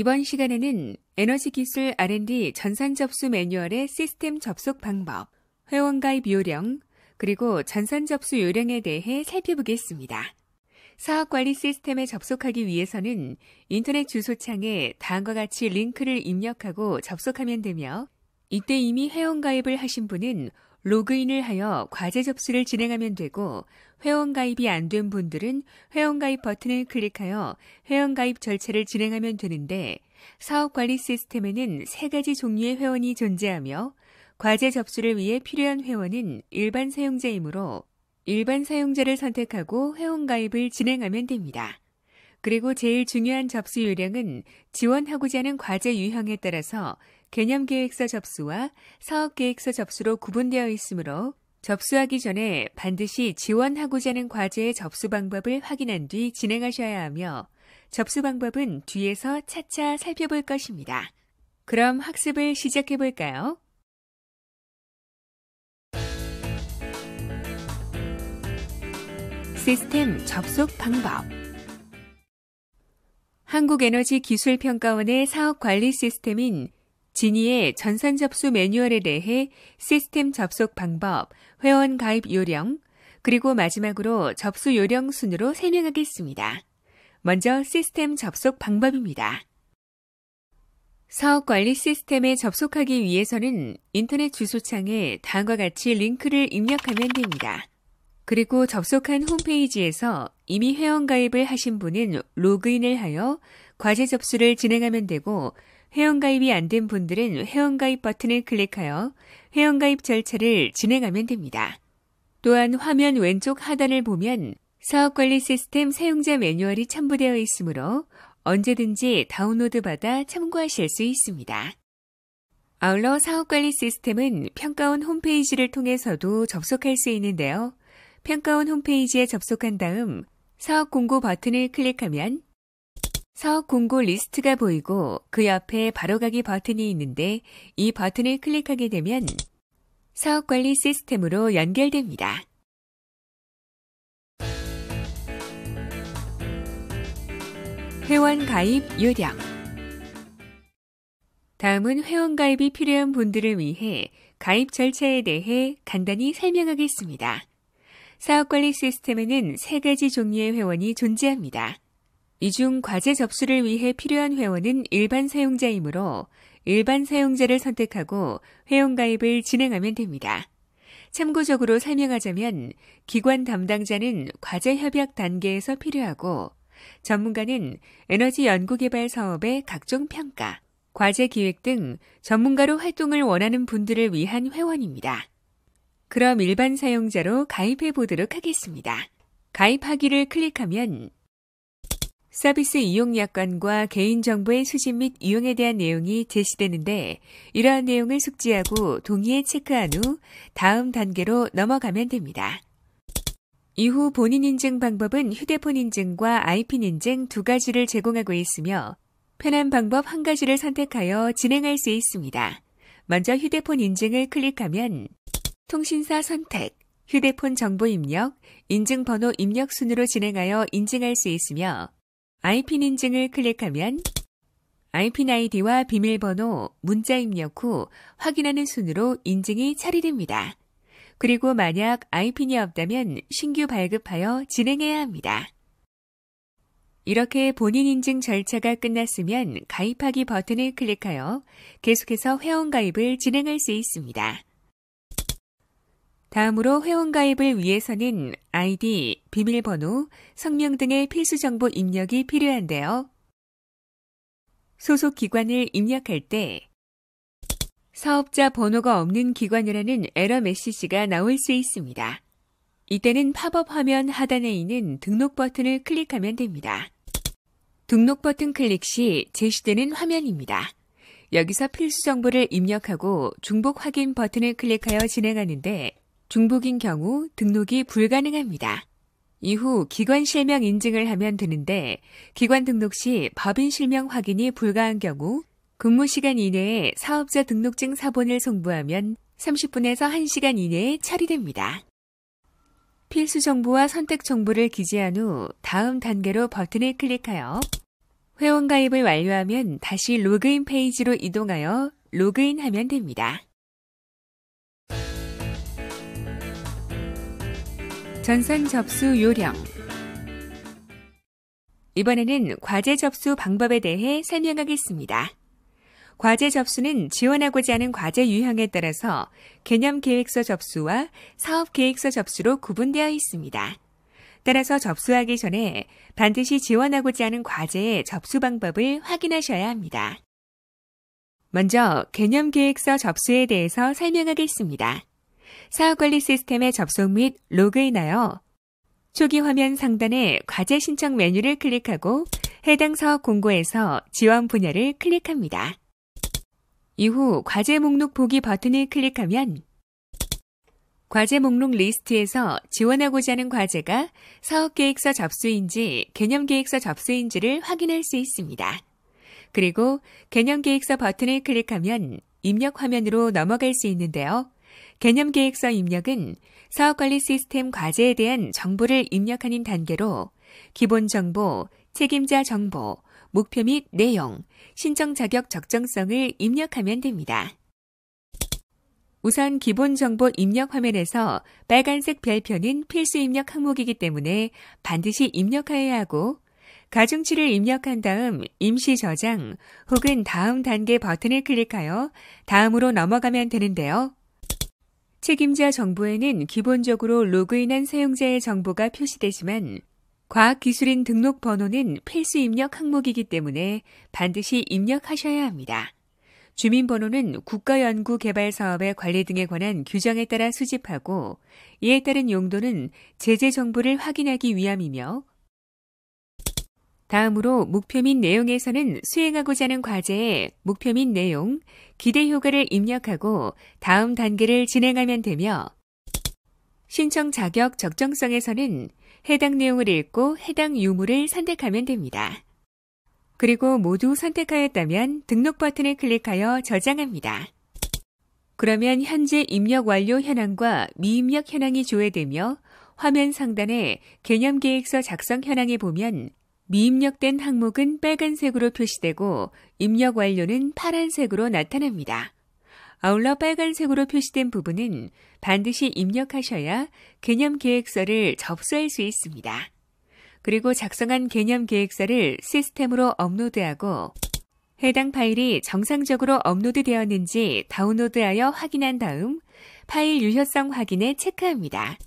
이번 시간에는 에너지 기술 R&D 전산 접수 매뉴얼의 시스템 접속 방법, 회원가입 요령, 그리고 전산 접수 요령에 대해 살펴보겠습니다. 사업 관리 시스템에 접속하기 위해서는 인터넷 주소창에 다음과 같이 링크를 입력하고 접속하면 되며 이때 이미 회원가입을 하신 분은 로그인을 하여 과제 접수를 진행하면 되고 회원가입이 안 된 분들은 회원가입 버튼을 클릭하여 회원가입 절차를 진행하면 되는데 사업관리 시스템에는 세 가지 종류의 회원이 존재하며 과제 접수를 위해 필요한 회원은 일반 사용자이므로 일반 사용자를 선택하고 회원가입을 진행하면 됩니다. 그리고 제일 중요한 접수 요량은 지원하고자 하는 과제 유형에 따라서 개념 계획서 접수와 사업 계획서 접수로 구분되어 있으므로 접수하기 전에 반드시 지원하고자 하는 과제의 접수 방법을 확인한 뒤 진행하셔야 하며 접수 방법은 뒤에서 차차 살펴볼 것입니다. 그럼 학습을 시작해 볼까요? 시스템 접속 방법 한국에너지기술평가원의 사업관리 시스템인 진이의 전산 접수 매뉴얼에 대해 시스템 접속 방법, 회원 가입 요령, 그리고 마지막으로 접수 요령 순으로 설명하겠습니다. 먼저 시스템 접속 방법입니다. 사업 관리 시스템에 접속하기 위해서는 인터넷 주소창에 다음과 같이 링크를 입력하면 됩니다. 그리고 접속한 홈페이지에서 이미 회원가입을 하신 분은 로그인을 하여 과제 접수를 진행하면 되고 회원가입이 안 된 분들은 회원가입 버튼을 클릭하여 회원가입 절차를 진행하면 됩니다. 또한 화면 왼쪽 하단을 보면 사업관리 시스템 사용자 매뉴얼이 첨부되어 있으므로 언제든지 다운로드 받아 참고하실 수 있습니다. 아울러 사업관리 시스템은 평가원 홈페이지를 통해서도 접속할 수 있는데요. 평가원 홈페이지에 접속한 다음 사업 공고 버튼을 클릭하면 사업 공고 리스트가 보이고 그 옆에 바로가기 버튼이 있는데 이 버튼을 클릭하게 되면 사업 관리 시스템으로 연결됩니다. 회원 가입 요령 다음은 회원 가입이 필요한 분들을 위해 가입 절차에 대해 간단히 설명하겠습니다. 사업관리 시스템에는 세 가지 종류의 회원이 존재합니다. 이중 과제 접수를 위해 필요한 회원은 일반 사용자이므로 일반 사용자를 선택하고 회원가입을 진행하면 됩니다. 참고적으로 설명하자면 기관 담당자는 과제 협약 단계에서 필요하고 전문가는 에너지 연구개발 사업의 각종 평가, 과제 기획 등 전문가로 활동을 원하는 분들을 위한 회원입니다. 그럼 일반 사용자로 가입해 보도록 하겠습니다. 가입하기를 클릭하면 서비스 이용 약관과 개인정보의 수집 및 이용에 대한 내용이 제시되는데 이러한 내용을 숙지하고 동의에 체크한 후 다음 단계로 넘어가면 됩니다. 이후 본인 인증 방법은 휴대폰 인증과 IP 인증 두 가지를 제공하고 있으며 편한 방법 한 가지를 선택하여 진행할 수 있습니다. 먼저 휴대폰 인증을 클릭하면 통신사 선택, 휴대폰 정보 입력, 인증번호 입력 순으로 진행하여 인증할 수 있으며 아이핀 인증을 클릭하면 아이핀 아이디와 비밀번호, 문자 입력 후 확인하는 순으로 인증이 처리됩니다. 그리고 만약 아이핀이 없다면 신규 발급하여 진행해야 합니다. 이렇게 본인 인증 절차가 끝났으면 가입하기 버튼을 클릭하여 계속해서 회원 가입을 진행할 수 있습니다. 다음으로 회원가입을 위해서는 아이디, 비밀번호, 성명 등의 필수 정보 입력이 필요한데요. 소속 기관을 입력할 때 사업자 번호가 없는 기관이라는 에러 메시지가 나올 수 있습니다. 이때는 팝업 화면 하단에 있는 등록 버튼을 클릭하면 됩니다. 등록 버튼 클릭 시 제시되는 화면입니다. 여기서 필수 정보를 입력하고 중복 확인 버튼을 클릭하여 진행하는데 중복인 경우 등록이 불가능합니다. 이후 기관 실명 인증을 하면 되는데 기관 등록 시 법인 실명 확인이 불가한 경우 근무 시간 이내에 사업자 등록증 사본을 송부하면 30분에서 1시간 이내에 처리됩니다. 필수 정보와 선택 정보를 기재한 후 다음 단계로 버튼을 클릭하여 회원 가입을 완료하면 다시 로그인 페이지로 이동하여 로그인하면 됩니다. 전산 접수 요령. 이번에는 과제 접수 방법에 대해 설명하겠습니다. 과제 접수는 지원하고자 하는 과제 유형에 따라서 개념 계획서 접수와 사업 계획서 접수로 구분되어 있습니다. 따라서 접수하기 전에 반드시 지원하고자 하는 과제의 접수 방법을 확인하셔야 합니다. 먼저 개념 계획서 접수에 대해서 설명하겠습니다. 사업관리 시스템에 접속 및 로그인하여 초기 화면 상단에 과제 신청 메뉴를 클릭하고 해당 사업 공고에서 지원 분야를 클릭합니다. 이후 과제 목록 보기 버튼을 클릭하면 과제 목록 리스트에서 지원하고자 하는 과제가 사업계획서 접수인지 개념계획서 접수인지를 확인할 수 있습니다. 그리고 개념계획서 버튼을 클릭하면 입력 화면으로 넘어갈 수 있는데요. 개념 계획서 입력은 사업관리 시스템 과제에 대한 정보를 입력하는 단계로 기본 정보, 책임자 정보, 목표 및 내용, 신청 자격 적정성을 입력하면 됩니다. 우선 기본 정보 입력 화면에서 빨간색 별표는 필수 입력 항목이기 때문에 반드시 입력하여야 하고 가중치를 입력한 다음 임시 저장 혹은 다음 단계 버튼을 클릭하여 다음으로 넘어가면 되는데요. 책임자 정보에는 기본적으로 로그인한 사용자의 정보가 표시되지만 과학기술인 등록 번호는 필수 입력 항목이기 때문에 반드시 입력하셔야 합니다. 주민번호는 국가연구개발사업의 관리 등에 관한 규정에 따라 수집하고 이에 따른 용도는 제재 정보를 확인하기 위함이며 다음으로 목표 및 내용에서는 수행하고자 하는 과제에 목표 및 내용, 기대 효과를 입력하고 다음 단계를 진행하면 되며 신청 자격 적정성에서는 해당 내용을 읽고 해당 유무를 선택하면 됩니다. 그리고 모두 선택하였다면 등록 버튼을 클릭하여 저장합니다. 그러면 현재 입력 완료 현황과 미입력 현황이 조회되며 화면 상단에 개념 계획서 작성 현황에 보면 미입력된 항목은 빨간색으로 표시되고 입력 완료는 파란색으로 나타납니다. 아울러 빨간색으로 표시된 부분은 반드시 입력하셔야 개념 계획서를 접수할 수 있습니다. 그리고 작성한 개념 계획서를 시스템으로 업로드하고 해당 파일이 정상적으로 업로드 되었는지 다운로드하여 확인한 다음 파일 유효성 확인에 체크합니다.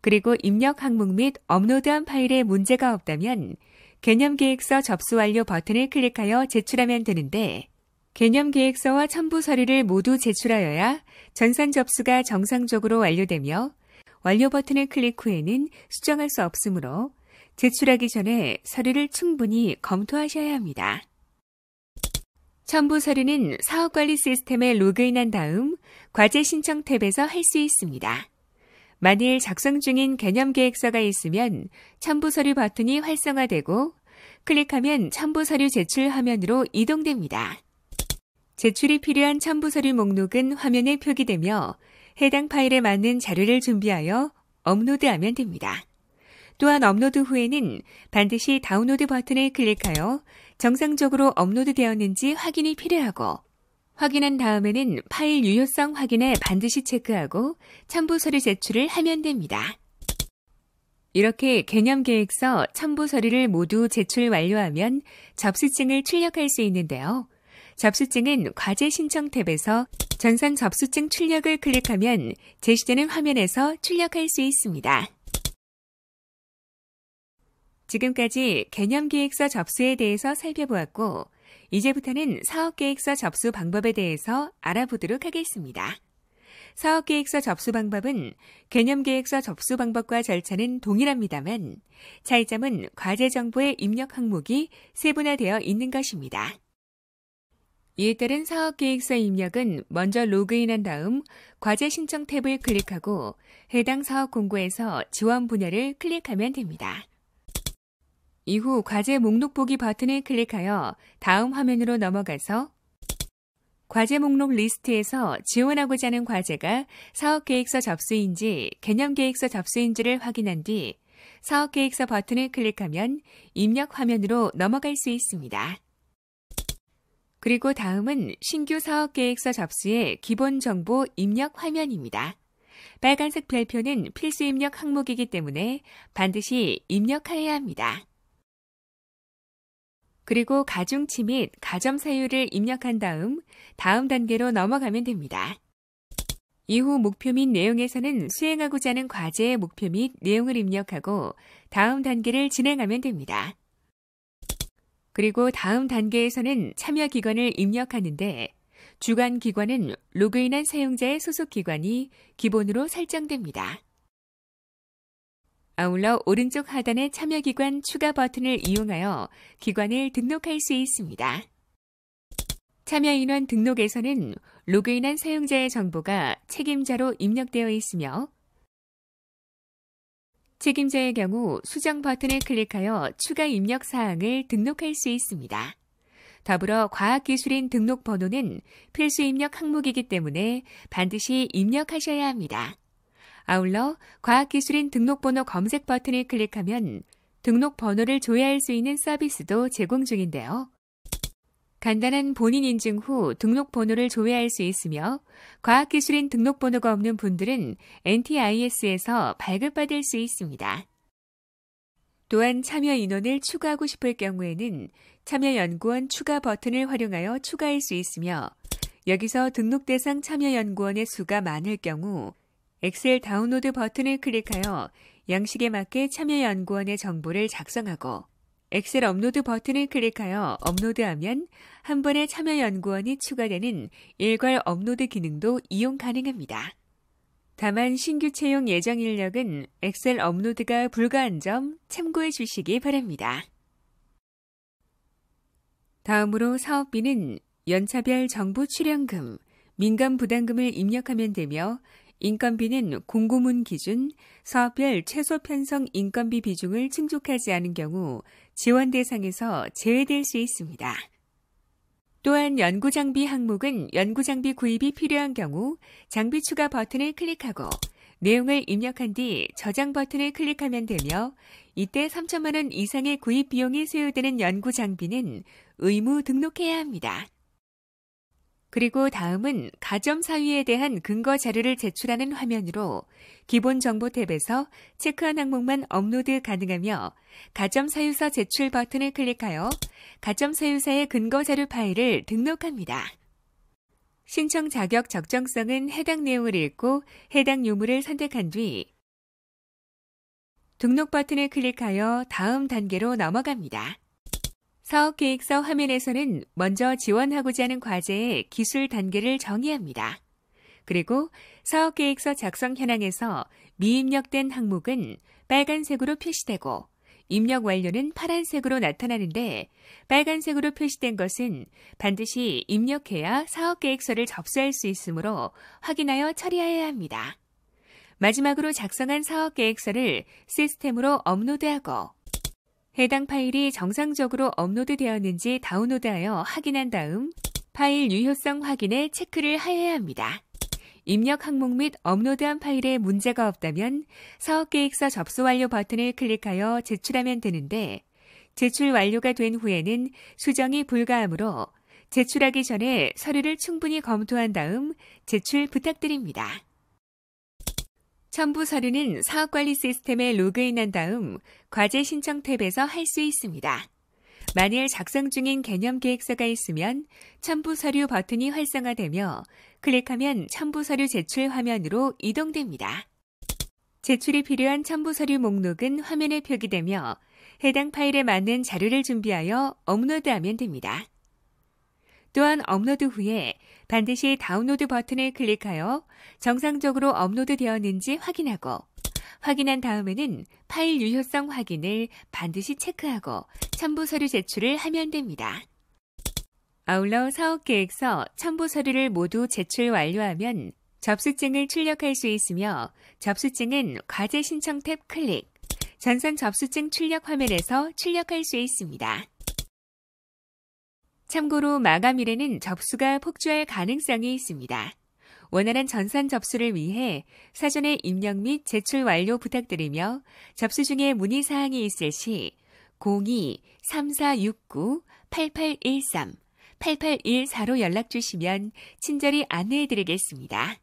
그리고 입력 항목 및 업로드한 파일에 문제가 없다면 개념 계획서 접수 완료 버튼을 클릭하여 제출하면 되는데 개념 계획서와 첨부 서류를 모두 제출하여야 전산 접수가 정상적으로 완료되며 완료 버튼을 클릭 후에는 수정할 수 없으므로 제출하기 전에 서류를 충분히 검토하셔야 합니다. 첨부 서류는 사업관리 시스템에 로그인한 다음 과제 신청 탭에서 할 수 있습니다. 만일 작성 중인 개념 계획서가 있으면 첨부 서류 버튼이 활성화되고 클릭하면 첨부 서류 제출 화면으로 이동됩니다. 제출이 필요한 첨부 서류 목록은 화면에 표기되며 해당 파일에 맞는 자료를 준비하여 업로드하면 됩니다. 또한 업로드 후에는 반드시 다운로드 버튼을 클릭하여 정상적으로 업로드 되었는지 확인이 필요하고 확인한 다음에는 파일 유효성 확인에 반드시 체크하고 첨부서류 제출을 하면 됩니다. 이렇게 개념 계획서 첨부 서류를 모두 제출 완료하면 접수증을 출력할 수 있는데요. 접수증은 과제 신청 탭에서 전산 접수증 출력을 클릭하면 제시되는 화면에서 출력할 수 있습니다. 지금까지 개념 계획서 접수에 대해서 살펴보았고, 이제부터는 사업계획서 접수 방법에 대해서 알아보도록 하겠습니다. 사업계획서 접수 방법은 개념계획서 접수 방법과 절차는 동일합니다만 차이점은 과제 정보의 입력 항목이 세분화되어 있는 것입니다. 이에 따른 사업계획서 입력은 먼저 로그인한 다음 과제 신청 탭을 클릭하고 해당 사업 공고에서 지원 분야를 클릭하면 됩니다. 이후 과제 목록 보기 버튼을 클릭하여 다음 화면으로 넘어가서 과제 목록 리스트에서 지원하고자 하는 과제가 사업계획서 접수인지 개념계획서 접수인지를 확인한 뒤 사업계획서 버튼을 클릭하면 입력 화면으로 넘어갈 수 있습니다. 그리고 다음은 신규 사업계획서 접수의 기본 정보 입력 화면입니다. 빨간색 별표는 필수 입력 항목이기 때문에 반드시 입력하여야 합니다. 그리고 가중치 및 가점 사유를 입력한 다음 다음 단계로 넘어가면 됩니다. 이후 목표 및 내용에서는 수행하고자 하는 과제의 목표 및 내용을 입력하고 다음 단계를 진행하면 됩니다. 그리고 다음 단계에서는 참여 기관을 입력하는데 주간 기관은 로그인한 사용자의 소속 기관이 기본으로 설정됩니다. 아울러 오른쪽 하단의 참여기관 추가 버튼을 이용하여 기관을 등록할 수 있습니다. 참여인원 등록에서는 로그인한 사용자의 정보가 책임자로 입력되어 있으며 책임자의 경우 수정 버튼을 클릭하여 추가 입력 사항을 등록할 수 있습니다. 더불어 과학기술인 등록 번호는 필수 입력 항목이기 때문에 반드시 입력하셔야 합니다. 아울러 과학기술인 등록번호 검색 버튼을 클릭하면 등록번호를 조회할 수 있는 서비스도 제공 중인데요. 간단한 본인 인증 후 등록번호를 조회할 수 있으며 과학기술인 등록번호가 없는 분들은 NTIS에서 발급받을 수 있습니다. 또한 참여 인원을 추가하고 싶을 경우에는 참여연구원 추가 버튼을 활용하여 추가할 수 있으며 여기서 등록 대상 참여연구원의 수가 많을 경우 엑셀 다운로드 버튼을 클릭하여 양식에 맞게 참여연구원의 정보를 작성하고 엑셀 업로드 버튼을 클릭하여 업로드하면 한 번에 참여연구원이 추가되는 일괄 업로드 기능도 이용 가능합니다. 다만 신규 채용 예정 인력은 엑셀 업로드가 불가한 점 참고해 주시기 바랍니다. 다음으로 사업비는 연차별 정부 출연금, 민간 부담금을 입력하면 되며 인건비는 공고문 기준 사업별 최소 편성 인건비 비중을 충족하지 않은 경우 지원 대상에서 제외될 수 있습니다. 또한 연구장비 항목은 연구장비 구입이 필요한 경우 장비 추가 버튼을 클릭하고 내용을 입력한 뒤 저장 버튼을 클릭하면 되며 이때 3천만 원 이상의 구입 비용이 소요되는 연구 장비는 의무 등록해야 합니다. 그리고 다음은 가점 사위에 대한 근거 자료를 제출하는 화면으로 기본 정보 탭에서 체크한 항목만 업로드 가능하며 가점 사유서 제출 버튼을 클릭하여 가점 사유서의 근거 자료 파일을 등록합니다. 신청 자격 적정성은 해당 내용을 읽고 해당 유물을 선택한 뒤 등록 버튼을 클릭하여 다음 단계로 넘어갑니다. 사업 계획서 화면에서는 먼저 지원하고자 하는 과제의 기술 단계를 정의합니다. 그리고 사업 계획서 작성 현황에서 미입력된 항목은 빨간색으로 표시되고 입력 완료는 파란색으로 나타나는데 빨간색으로 표시된 것은 반드시 입력해야 사업 계획서를 접수할 수 있으므로 확인하여 처리하여야 합니다. 마지막으로 작성한 사업 계획서를 시스템으로 업로드하고 해당 파일이 정상적으로 업로드 되었는지 다운로드하여 확인한 다음 파일 유효성 확인에 체크를 하여야 합니다. 입력 항목 및 업로드한 파일에 문제가 없다면 사업계획서 접수 완료 버튼을 클릭하여 제출하면 되는데 제출 완료가 된 후에는 수정이 불가하므로 제출하기 전에 서류를 충분히 검토한 다음 제출 부탁드립니다. 첨부 서류는 사업관리 시스템에 로그인한 다음 과제 신청 탭에서 할 수 있습니다. 만일 작성 중인 개념 계획서가 있으면 첨부 서류 버튼이 활성화되며 클릭하면 첨부 서류 제출 화면으로 이동됩니다. 제출이 필요한 첨부 서류 목록은 화면에 표기되며 해당 파일에 맞는 자료를 준비하여 업로드하면 됩니다. 또한 업로드 후에 반드시 다운로드 버튼을 클릭하여 정상적으로 업로드 되었는지 확인하고 확인한 다음에는 파일 유효성 확인을 반드시 체크하고 첨부 서류 제출을 하면 됩니다. 아울러 사업 계획서 첨부 서류를 모두 제출 완료하면 접수증을 출력할 수 있으며 접수증은 과제 신청 탭 클릭, 전산 접수증 출력 화면에서 출력할 수 있습니다. 참고로 마감일에는 접수가 폭주할 가능성이 있습니다. 원활한 전산 접수를 위해 사전에 입력 및 제출 완료 부탁드리며 접수 중에 문의 사항이 있을 시 02-3469-8813, 8814로 연락 주시면 친절히 안내해 드리겠습니다.